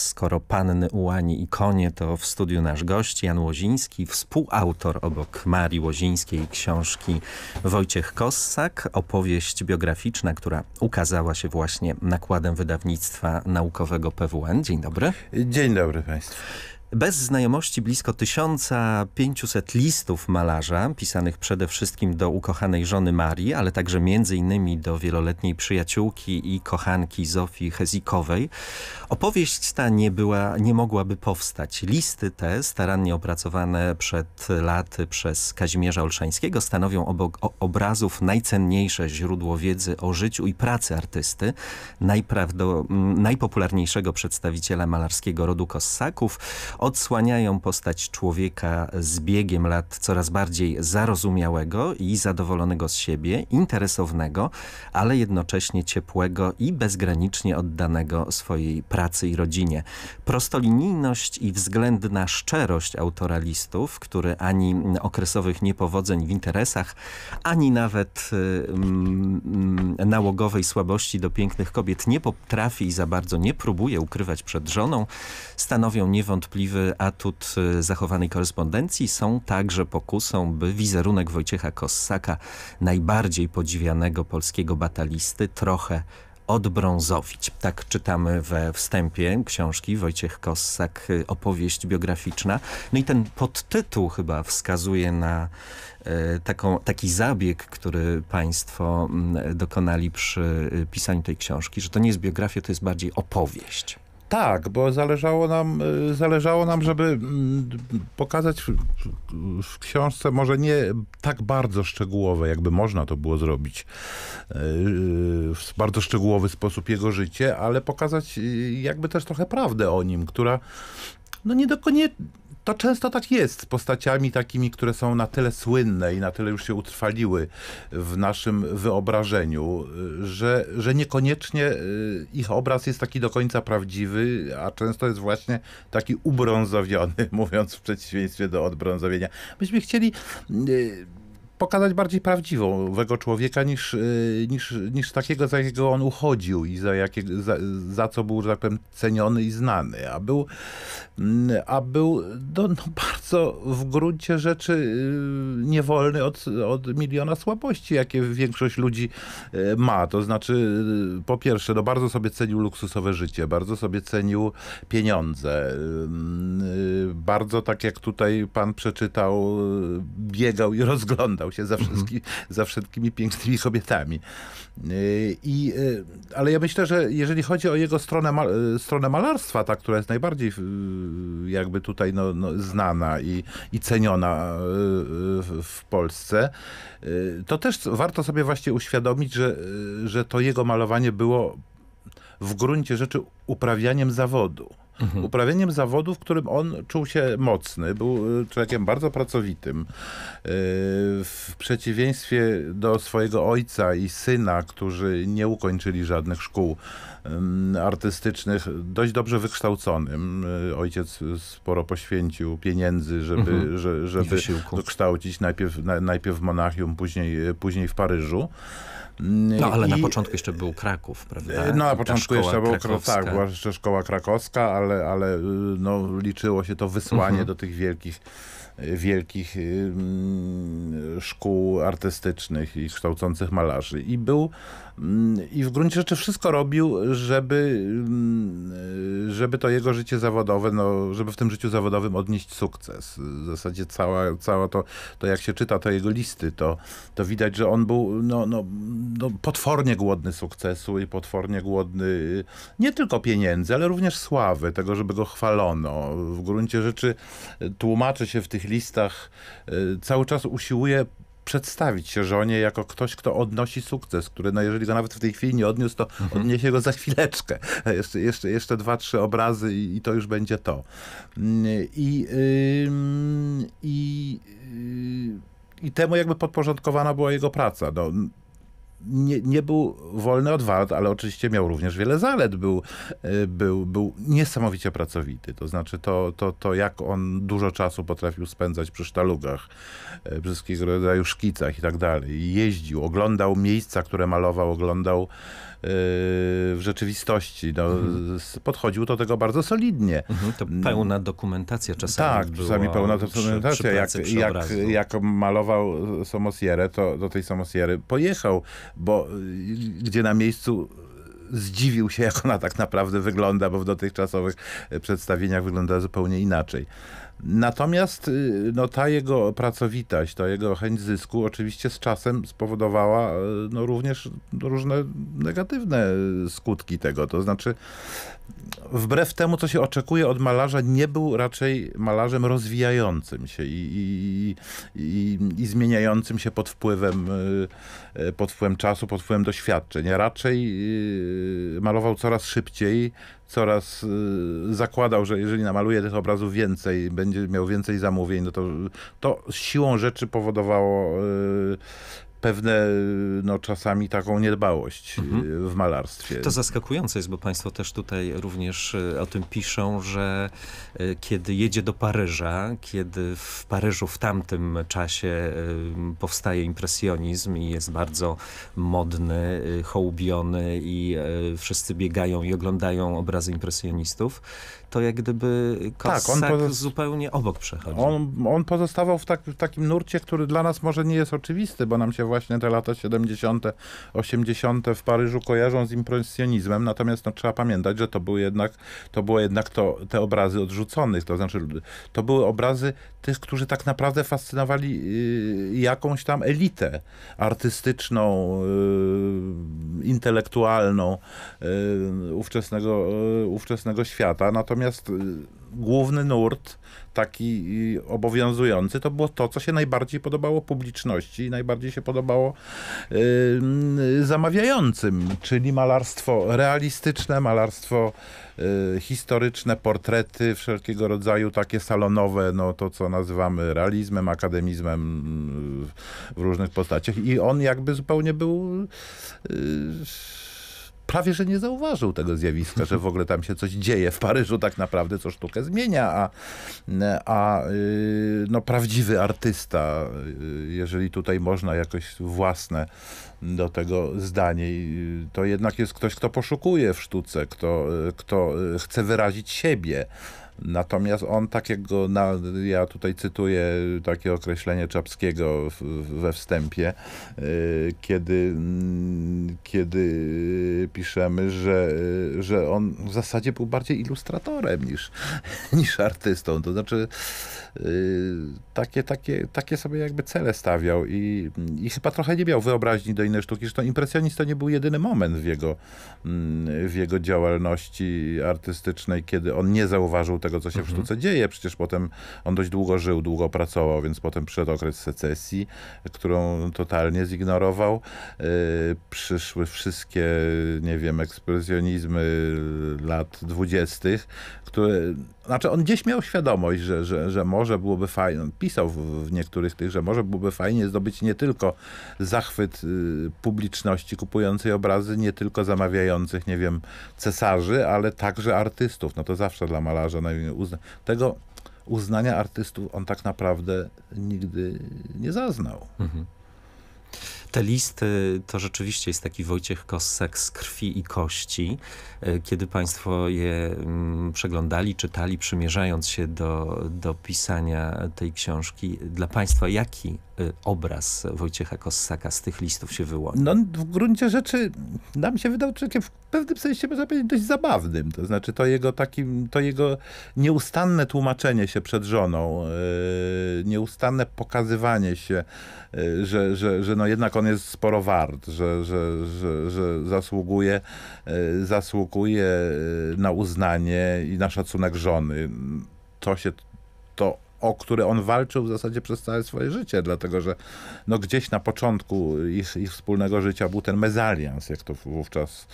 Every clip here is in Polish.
skoro panny ułani i konie, to w studiu nasz gość Jan Łoziński, współautor obok Marii Łozińskiej książki Wojciech Kossak, opowieść biograficzna, która ukazała się właśnie nakładem wydawnictwa naukowego PWN. Dzień dobry. Dzień dobry Państwu. Bez znajomości blisko 1500 listów malarza, pisanych przede wszystkim do ukochanej żony Marii, ale także między innymi do wieloletniej przyjaciółki i kochanki Zofii Hezikowej, opowieść ta nie, była, nie mogłaby powstać. Listy te, starannie opracowane przed laty przez Kazimierza Olszańskiego, stanowią obok obrazów najcenniejsze źródło wiedzy o życiu i pracy artysty, najpopularniejszego przedstawiciela malarskiego rodu Kossaków, odsłaniają postać człowieka z biegiem lat coraz bardziej zarozumiałego i zadowolonego z siebie, interesownego, ale jednocześnie ciepłego i bezgranicznie oddanego swojej pracy i rodzinie. Prostolinijność i względna szczerość autora listów, który ani okresowych niepowodzeń w interesach, ani nawet mm, mm nałogowej słabości do pięknych kobiet nie potrafi i za bardzo nie próbuje ukrywać przed żoną, stanowią niewątpliwie niewątpliwy atut y, zachowanej korespondencji są także pokusą, by wizerunek Wojciecha Kossaka, najbardziej podziwianego polskiego batalisty, trochę odbrązowić. Tak czytamy we wstępie książki Wojciech Kossak, y, opowieść biograficzna. No i ten podtytuł chyba wskazuje na y, taką, taki zabieg, który państwo mm, dokonali przy pisaniu tej książki, że to nie jest biografia, to jest bardziej opowieść. Tak, bo zależało nam, y, zależało nam, żeby mm, pokazać w, w, książce może nie tak bardzo szczegółowe, jakby można to było zrobić y, w bardzo szczegółowy sposób jego życie, ale pokazać y, jakby też trochę prawdę o nim, która no nie do końca to często tak jest z postaciami takimi, które są na tyle słynne i na tyle już się utrwaliły w naszym wyobrażeniu, y, że, że niekoniecznie y, ich obraz jest taki do końca prawdziwy, a często jest właśnie taki ubrązowiony, mówiąc w przeciwieństwie do odbrązowienia. Myśmy chcieli. Yy, pokazać bardziej prawdziwego człowieka niż, y, niż, niż takiego, za jakiego on uchodził i za, jakiego, za, za co był, że tak powiem, ceniony i znany. A był, mm, a był do no, no bardzo w gruncie rzeczy y, niewolny od, od miliona słabości, jakie większość ludzi y, ma. To znaczy, po pierwsze, no bardzo sobie cenił luksusowe życie, bardzo sobie cenił pieniądze. Bardzo, tak jak tutaj pan przeczytał, biegał i rozglądał kochał się za, mhm. wszystki, za wszystkimi pięknymi kobietami. Y, I, y, ale ja myślę, że jeżeli chodzi o jego stronę, y, stronę malarstwa, ta, która jest najbardziej jakby tutaj no, no, znana i, i ceniona w Polsce, to też warto sobie właśnie uświadomić, że, że to jego malowanie było w gruncie rzeczy uprawianiem zawodu. Mhm. Uprawieniem zawodu, w którym on czuł się mocny, był y, człowiekiem bardzo pracowitym. Y, w przeciwieństwie do swojego ojca i syna, którzy nie ukończyli żadnych szkół artystycznych, dość dobrze wykształconym. Y, ojciec sporo poświęcił pieniędzy, żeby, mhm. żeby kształcić najpierw, najpierw w Monachium, później, później w Paryżu. Mm, no ale I... na początku jeszcze był Kraków, prawda? E, no na początku jeszcze był Kraków, tak, była jeszcze szkoła krakowska, ale, ale y, no, liczyło się to wysłanie mhm. do tych wielkich y, wielkich y, mm, szkół artystycznych i kształcących malarzy. I był mm, i w gruncie rzeczy wszystko robił, żeby, mm, żeby to jego życie zawodowe, no, żeby w tym życiu zawodowym odnieść sukces. W zasadzie cała, cała to, to jak się czyta to jego listy, to, to widać, że on był no, no, no, potwornie głodny sukcesu i potwornie głodny y, nie tylko pieniędzy, ale również sławy, tego, żeby go chwalono. W gruncie rzeczy y, tłumaczy się w tych listach, y, cały czas usiłuje przedstawić się żonie jako ktoś, kto odnosi sukces, który no jeżeli go nawet w tej chwili nie odniósł, to mhm. odniesie go za chwileczkę. Jeszcze, jeszcze, jeszcze dwa, trzy obrazy i, i to już będzie to. Mm, I, i, y, i temu jakby podporządkowana była jego praca. No, nie, nie był wolny od wad, ale oczywiście miał również wiele zalet. Był, e, był, był niesamowicie pracowity. To znaczy to, to, to, jak on dużo czasu potrafił spędzać przy sztalugach, e, wszystkich rodzaju szkicach i tak dalej. Jeździł, oglądał miejsca, które malował, oglądał w rzeczywistości. No, mhm. Podchodził do tego bardzo solidnie. Mhm, to pełna dokumentacja czasami Tak, czasami pełna dokumentacja. Przy, przy jak, jak, jak, malował Somosierę, to do tej Somosiery pojechał, bo y, gdzie na miejscu zdziwił się, jak ona tak naprawdę wygląda, bo w dotychczasowych przedstawieniach wygląda zupełnie inaczej. Natomiast y, no, ta jego pracowitość, ta jego chęć zysku oczywiście z czasem spowodowała y, no, również różne negatywne skutki tego. To znaczy, wbrew temu, co się oczekuje od malarza, nie był raczej malarzem rozwijającym się i, i, i, i zmieniającym się pod wpływem, y, pod wpływem czasu, pod wpływem doświadczeń. Raczej malował coraz szybciej, coraz y, zakładał, że jeżeli namaluje tych obrazów więcej, będzie miał więcej zamówień, no to, to siłą rzeczy powodowało y, pewne no, czasami taką niedbałość y, mhm. w malarstwie. To zaskakujące jest, bo państwo też tutaj również y, o tym piszą, że y, kiedy jedzie do Paryża, kiedy w Paryżu w tamtym czasie powstaje impresjonizm i jest bardzo modny, hołubiony i wszyscy biegają i oglądają obrazy impresjonistów, to jak gdyby Kossak tak, on zupełnie obok przechodził. On, on pozostawał w, tak, w, takim nurcie, który dla nas może nie jest oczywisty, bo nam się właśnie te lata 70., 80. w Paryżu kojarzą z impresjonizmem, natomiast no, trzeba pamiętać, że to były jednak, to było jednak to, te obrazy odrzuconych, to znaczy to były obrazy tych, którzy tak naprawdę fascynowali y, jakąś tam elitę artystyczną, y, intelektualną y, ówczesnego, y, ówczesnego świata, natomiast Natomiast y, główny nurt, taki y, obowiązujący, to było to, co się najbardziej podobało publiczności i najbardziej się podobało zamawiającym, czyli malarstwo realistyczne, malarstwo y, historyczne, portrety wszelkiego rodzaju, takie salonowe, no to, co nazywamy realizmem, akademizmem w różnych postaciach. I on jakby zupełnie był prawie że nie zauważył tego zjawiska, że w ogóle tam się coś dzieje. W Paryżu tak naprawdę co sztukę zmienia, a, a y, no, prawdziwy artysta, y, jeżeli tutaj można jakoś własne do tego zdanie, y, to jednak jest ktoś, kto poszukuje w sztuce, kto, kto chce wyrazić siebie Natomiast on takiego, na, ja tutaj cytuję takie określenie Czapskiego we wstępie, y, kiedy, mm, kiedy piszemy, że, y, że on w zasadzie był bardziej ilustratorem niż, niż artystą. To znaczy y, takie, takie, takie sobie jakby cele stawiał i, i chyba trochę nie miał wyobraźni do innej sztuki. to impresjonist to nie był jedyny moment w jego, mm, w jego działalności artystycznej, kiedy on nie zauważył tego, co się mhm. w sztuce dzieje. Przecież potem on dość długo żył, długo pracował, więc potem przyszedł okres secesji, którą totalnie zignorował. Y, przyszły wszystkie, nie wiem, ekspresjonizmy lat dwudziestych, które znaczy on gdzieś miał świadomość, że, że, że może byłoby fajnie, pisał w, niektórych z tych, że może byłoby fajnie zdobyć nie tylko zachwyt y, publiczności kupującej obrazy, nie tylko zamawiających, nie wiem, cesarzy, ale także artystów. No to zawsze dla malarza uzna- tego uznania artystów on tak naprawdę nigdy nie zaznał. Mhm. Te listy to rzeczywiście jest taki Wojciech Kossek z krwi i kości. E, kiedy państwo je mm, przeglądali, czytali, przymierzając się do, do pisania tej książki, dla państwa jaki e, obraz Wojciecha Kossaka z tych listów się wyłonił? No w gruncie rzeczy nam się wydał człowiekiem w pewnym sensie, można powiedzieć, dość zabawnym. To znaczy to jego, taki, to jego nieustanne tłumaczenie się przed żoną, e, nieustanne pokazywanie się, że, że, że no jednak on jest sporo wart, że, że, że, że zasługuje, e, zasługuje e, na uznanie i na szacunek żony. To się, to o które on walczył w zasadzie przez całe swoje życie, dlatego że no gdzieś na początku ich, ich wspólnego życia był ten mezalians, jak to wówczas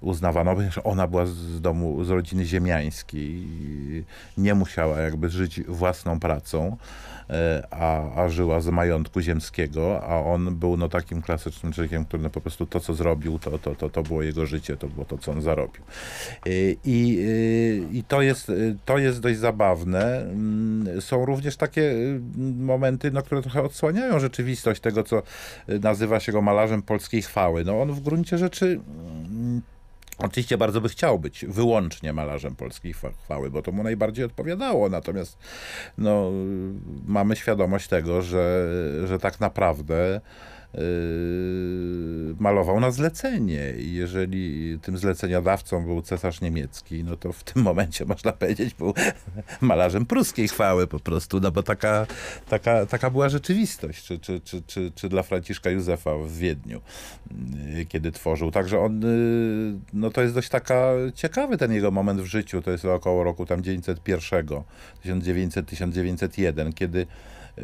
uznawano, ponieważ ona była z domu, z rodziny ziemiańskiej i nie musiała jakby żyć własną pracą. E, a, a żyła z majątku ziemskiego, a on był no takim klasycznym człowiekiem, który no po prostu to, co zrobił, to, to, to, to było jego życie, to było to, co on zarobił. E, I, e, i to, jest, to jest dość zabawne. Mm, są również takie momenty, no, które trochę odsłaniają rzeczywistość tego, co nazywa się go malarzem polskiej chwały. No on w gruncie rzeczy mm, Oczywiście bardzo by chciał być wyłącznie malarzem polskiej chwały, bo to mu najbardziej odpowiadało. Natomiast no, mamy świadomość tego, że, że tak naprawdę Yy, malował na zlecenie. I jeżeli tym zleceniodawcą był cesarz niemiecki, no to w tym momencie można powiedzieć, był malarzem pruskiej chwały po prostu, no bo taka, taka, taka była rzeczywistość, czy, czy, czy, czy, czy dla Franciszka Józefa w Wiedniu, yy, kiedy tworzył. Także on, yy, no to jest dość taka ciekawy ten jego moment w życiu, to jest około roku tam 1901, 1900, 1901, kiedy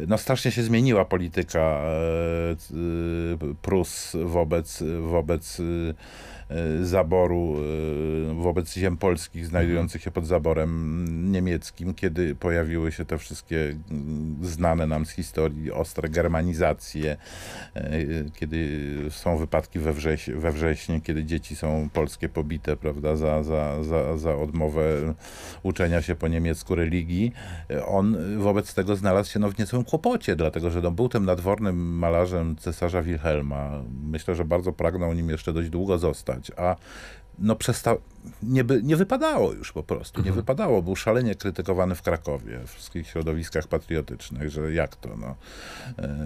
no strasznie się zmieniła polityka e, y, Prus wobec, wobec y, E, zaboru e, wobec ziem polskich znajdujących się pod zaborem niemieckim, kiedy pojawiły się te wszystkie mm, znane nam z historii ostre germanizacje, e, kiedy są wypadki we, wrześ we wrześniu, kiedy dzieci są polskie pobite, prawda, za, za, za, za odmowę uczenia się po niemiecku religii. On wobec tego znalazł się no, w niecłym kłopocie, dlatego że no, był tym nadwornym malarzem cesarza Wilhelma. Myślę, że bardzo pragnął nim jeszcze dość długo zostać pisać, a no przesta... nie, by... nie wypadało już po prostu, nie mhm. wypadało. Był szalenie krytykowany w Krakowie, w wszystkich środowiskach patriotycznych, że jak to, no. E,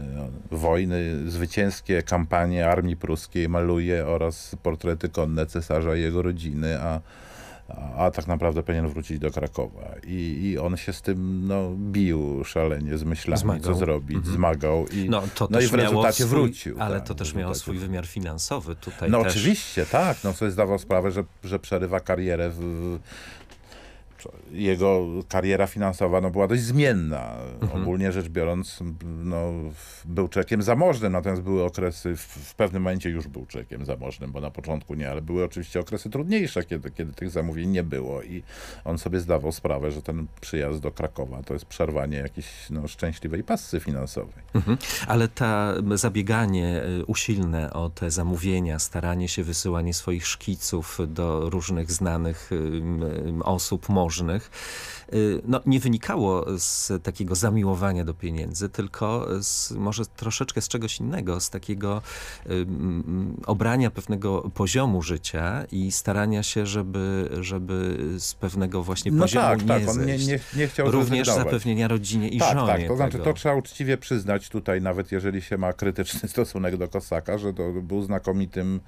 wojny, zwycięskie kampanie armii pruskiej maluje oraz portrety konne cesarza i jego rodziny, a a tak naprawdę powinien wrócić do Krakowa. I, i on się z tym no, bił szalenie z myślami, zmagał. co zrobić, mhm. zmagał i, no, to no i w rezultacie swój, wrócił. Ale tak, to też miało swój wymiar finansowy tutaj No też. oczywiście, tak, no sobie zdawał sprawę, że, że przerywa karierę w, jego kariera finansowa no, była dość zmienna. Mhm. Ogólnie rzecz biorąc, no, był człowiekiem zamożnym, natomiast były okresy, w, w, pewnym momencie już był człowiekiem zamożnym, bo na początku nie, ale były oczywiście okresy trudniejsze, kiedy, kiedy tych zamówień nie było i on sobie zdawał sprawę, że ten przyjazd do Krakowa to jest przerwanie jakiejś no, szczęśliwej pasy finansowej. Mhm. Ale ta zabieganie y, usilne o te zamówienia, staranie się wysyłanie swoich szkiców do różnych znanych y, osób, może nabożnych. Y, no, nie wynikało z takiego zamiłowania do pieniędzy, tylko z, może troszeczkę z czegoś innego, z takiego obrania pewnego poziomu życia i starania się, żeby, żeby z pewnego właśnie no poziomu tak, nie tak, on nie, nie, nie chciał Również zapewnienia rodzinie i tak, tak żonie. Tak, to znaczy tego. to trzeba uczciwie przyznać tutaj, nawet jeżeli się ma krytyczny stosunek do Kosaka, że to był znakomitym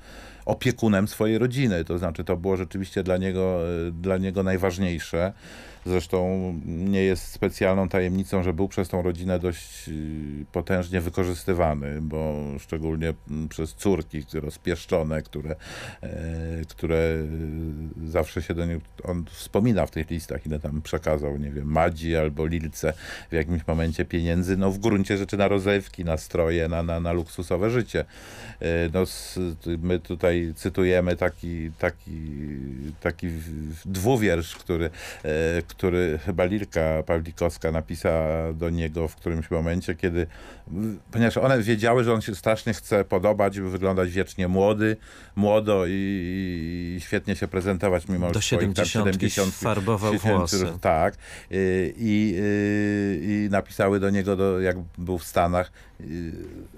opiekunem swojej rodziny. To znaczy to było rzeczywiście dla niego, y, dla niego najważniejsze. Zresztą nie jest specjalną tajemnicą, że był przez tą rodzinę dość y, potężnie wykorzystywany, bo szczególnie mm, przez córki rozpieszczone, które, e, które y, zawsze się do niego, on wspomina w tych listach, ile tam przekazał, nie wiem, Madzi albo Lilce w jakimś momencie pieniędzy, no w gruncie rzeczy na rozewki, na stroje, na, na, na luksusowe życie. E, no, my tutaj cytujemy taki, taki, taki dwuwiersz, który, e, który chyba Lilka Pawlikowska napisała do niego w którymś momencie, kiedy, ponieważ one wiedziały, że on się strasznie chce podobać, by wyglądać wiecznie młody, młodo i, i świetnie się prezentować mimo że swoich 70 70 farbował 70, włosy. Tak. Y, I, i, y, I, napisały do niego, do, jak był w Stanach, y,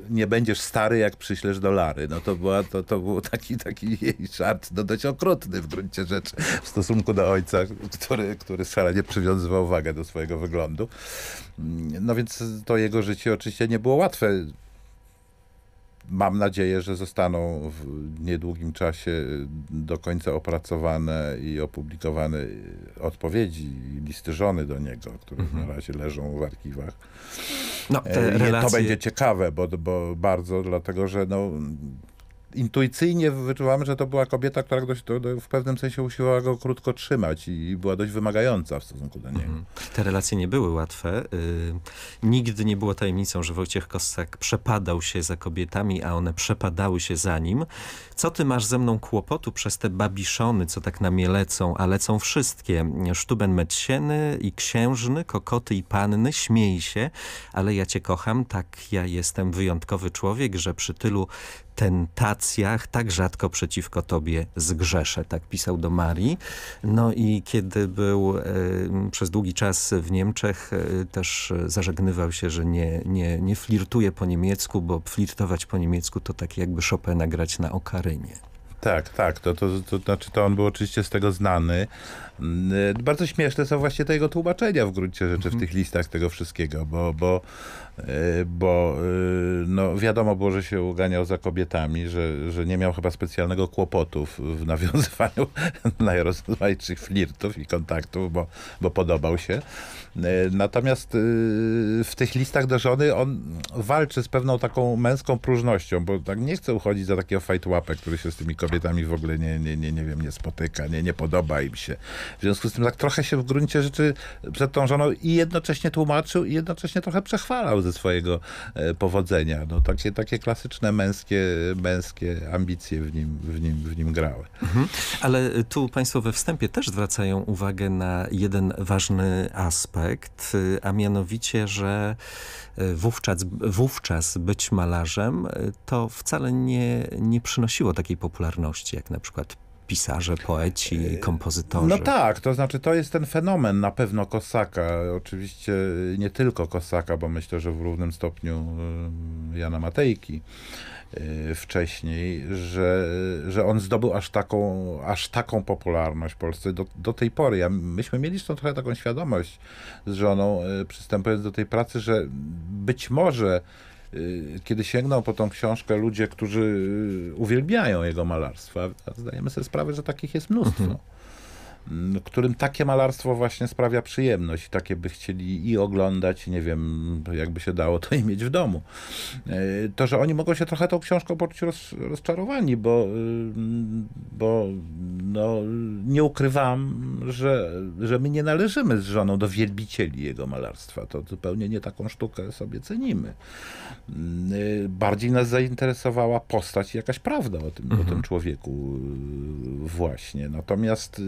nie będziesz stary, jak przyślesz dolary. No to, była, to, to był taki, taki jej żart, no dość okrutny w gruncie rzeczy w stosunku do ojca, który, który szalał wcale nie przywiązywał wagę do swojego wyglądu. No więc to jego życie oczywiście nie było łatwe. Mam nadzieję, że zostaną w niedługim czasie do końca opracowane i opublikowane odpowiedzi, listy żony do niego, które na mhm. razie leżą w archiwach. No, e, relacje... To będzie ciekawe, bo, bo bardzo, dlatego że no, intuicyjnie wyczuwamy, że to była kobieta, która dość, w pewnym sensie usiłowała go krótko trzymać i, i była dość wymagająca w stosunku do niego. Mhm. Te relacje nie były łatwe. Yy, nigdy nie było tajemnicą, że Wojciech Kossak przepadał się za kobietami, a one przepadały się za nim. Co ty masz ze mną kłopotu przez te babiszony, co tak na mnie lecą, a lecą wszystkie. Sztuben Metsieny i księżny, kokoty i panny, śmiej się, ale ja cię kocham, tak ja jestem wyjątkowy człowiek, że przy tylu tentacjach, tak rzadko przeciwko Tobie zgrzeszę. Tak pisał do Marii. No i kiedy był e, przez długi czas w Niemczech, e, też zażegnywał się, że nie, nie, nie flirtuje po niemiecku, bo flirtować po niemiecku to tak jakby Chopina grać na okarynie. Tak, tak. To, to, to znaczy, to on był oczywiście z tego znany. Mm, e, bardzo śmieszne są właśnie te jego tłumaczenia w gruncie rzeczy, w mhm. tych listach tego wszystkiego, bo, bo Y, bo y, no, wiadomo było, że się uganiał za kobietami, że, że nie miał chyba specjalnego kłopotu w nawiązywaniu najrozmaitszych flirtów i kontaktów, bo, bo podobał się. Y, natomiast w tych listach do żony on walczy z pewną taką męską próżnością, bo tak nie chce uchodzić za takiego fajtłapę, który się z tymi kobietami w ogóle nie, nie, nie, nie wiem, nie spotyka, nie, nie podoba im się. W związku z tym tak trochę się w gruncie rzeczy przed tą żoną i jednocześnie tłumaczył i jednocześnie trochę przechwalał ze swojego e, powodzenia. No, takie, takie klasyczne męskie, męskie ambicje w nim, w nim, w nim grały. Mhm. Ale tu państwo we wstępie też zwracają uwagę na jeden ważny aspekt, y, a mianowicie, że y, wówczas, wówczas być malarzem y, to wcale nie, nie przynosiło takiej popularności, jak na przykład pisarze, poeci, e, kompozytorzy. No tak, to znaczy to jest ten fenomen na pewno Kosaka. Oczywiście nie tylko Kosaka, bo myślę, że w równym stopniu y, Jana Matejki y, wcześniej, że, że on zdobył aż taką, aż taką popularność w Polsce do, do tej pory. Ja, myśmy mieli stąd trochę taką świadomość z żoną, y, przystępując do tej pracy, że być może Y, kiedy sięgną po tą książkę ludzie, którzy y, uwielbiają jego malarstwo, a zdajemy sobie sprawę, że takich jest mnóstwo. Mhm. Mm, którym takie malarstwo właśnie sprawia przyjemność takie by chcieli i oglądać, nie wiem, jakby się dało to i mieć w domu. Y, to, że oni mogą się trochę tą książką poczuć roz, rozczarowani, bo, bo no, nie ukrywam, że, że my nie należymy z żoną do wielbicieli jego malarstwa. To zupełnie nie taką sztukę sobie cenimy. Mm, y, bardziej nas zainteresowała postać i jakaś prawda o tym, mhm. o tym mhm. człowieku y, właśnie. Natomiast, y,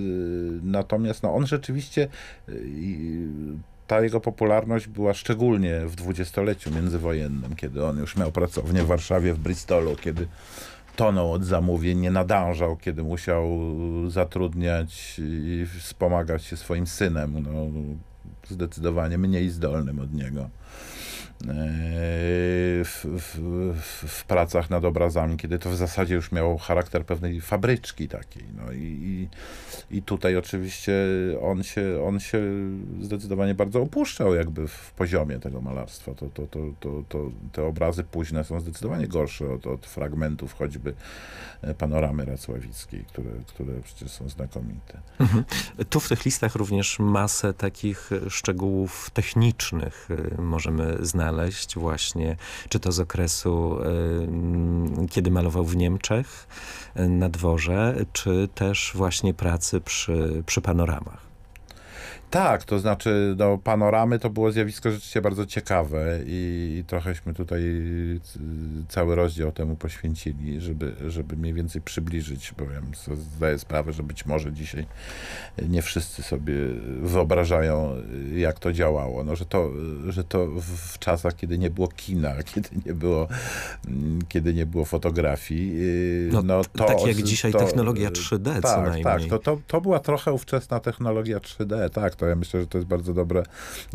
natomiast no on rzeczywiście ta jego popularność była szczególnie w dwudziestoleciu międzywojennym, kiedy on już miał pracownię w Warszawie, w Bristolu, kiedy tonął od zamówień, nie nadążał, kiedy musiał zatrudniać i wspomagać się swoim synem, no, zdecydowanie mniej zdolnym od niego. E, w, w, pracach nad obrazami, kiedy to w zasadzie już miało charakter pewnej fabryczki takiej. No i, i, i tutaj oczywiście on się, on się zdecydowanie bardzo opuszczał jakby w poziomie tego malarstwa. To, to, to, to, to te obrazy późne są zdecydowanie gorsze od, od fragmentów choćby e, panoramy racławickiej, które, które przecież są znakomite. Mhm. Tu w tych listach również masę takich e, szczegółów technicznych e, możemy znaleźć właśnie, czy czy to z okresu, kiedy malował w Niemczech na dworze, czy też właśnie pracy przy, przy panoramach. Tak, to znaczy no, panoramy to było zjawisko rzeczywiście bardzo ciekawe i, i trochęśmy tutaj cały rozdział temu poświęcili, żeby, żeby mniej więcej przybliżyć, powiem, zdaję sprawę, że być może dzisiaj nie wszyscy sobie wyobrażają, jak to działało. No, że, to, że to w czasach, kiedy nie było kina, kiedy nie było, kiedy nie było fotografii. Yy, no, no to, tak jak dzisiaj to, technologia 3D tak, co tak, najmniej. Tak, to, to, to była trochę ówczesna technologia 3D, tak to ja myślę, że to jest bardzo dobre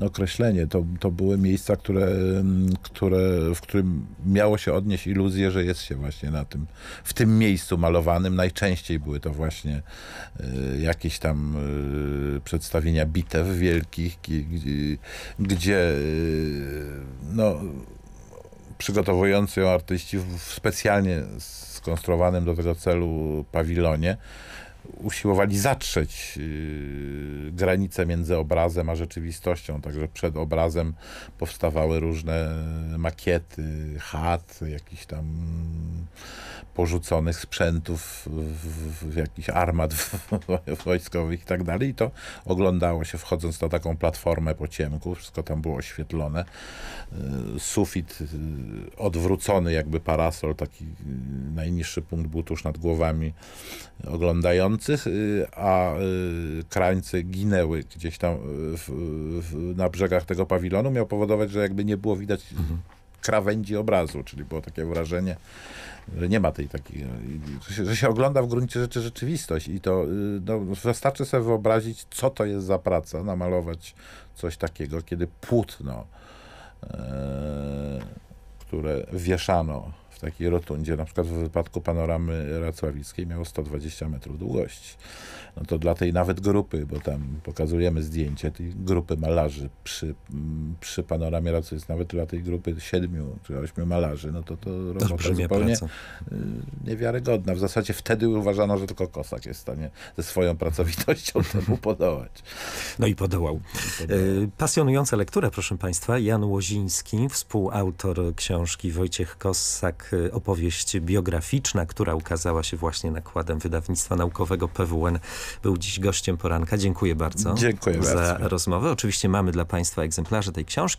określenie. To, to były miejsca, które, mm, które, w którym miało się odnieść iluzję, że jest się właśnie na tym, w tym miejscu malowanym. Najczęściej były to właśnie y, jakieś tam y, przedstawienia bitew wielkich, gdzie, gdzie y, no, przygotowujący ją artyści w specjalnie skonstruowanym do tego celu pawilonie usiłowali zatrzeć y, granice między obrazem a rzeczywistością. Także przed obrazem powstawały różne makiety, chat, jakichś tam porzuconych sprzętów, w, w jakichś armat wojskowych i tak dalej. I to oglądało się wchodząc na taką platformę po ciemku. Wszystko tam było oświetlone. Y, sufit y, odwrócony, jakby parasol, taki najniższy punkt był tuż nad głowami oglądających Y, a y, krańce ginęły gdzieś tam y, w, w, na brzegach tego pawilonu, miał powodować, że jakby nie było widać mhm. krawędzi obrazu, czyli było takie wrażenie, że nie ma tej takiej, że się, że się ogląda w gruncie rzeczy rzeczywistość i to no, wystarczy sobie wyobrazić, co to jest za praca, namalować coś takiego, kiedy płótno, e, które wieszano takiej rotundzie, na przykład w wypadku panoramy racławickiej miało 120 metrów długości. No to dla tej nawet grupy, bo tam pokazujemy zdjęcie tej grupy malarzy przy, mm, przy panoramie racławickiej, nawet dla tej grupy siedmiu czy ośmiu malarzy, no to to robota zupełnie praca. Y, niewiarygodna. W zasadzie wtedy uważano, że tylko Kosak jest w stanie ze swoją pracowitością temu podołać. No i podołał. I podołał. Y, pasjonująca lektura, proszę Państwa. Jan Łoziński, współautor książki Wojciech Kosak E, opowieść biograficzna, która ukazała się właśnie nakładem wydawnictwa naukowego PWN, był dziś gościem poranka. Dziękuję bardzo Dziękuję za bardzo. rozmowę. Oczywiście mamy dla Państwa egzemplarze tej książki.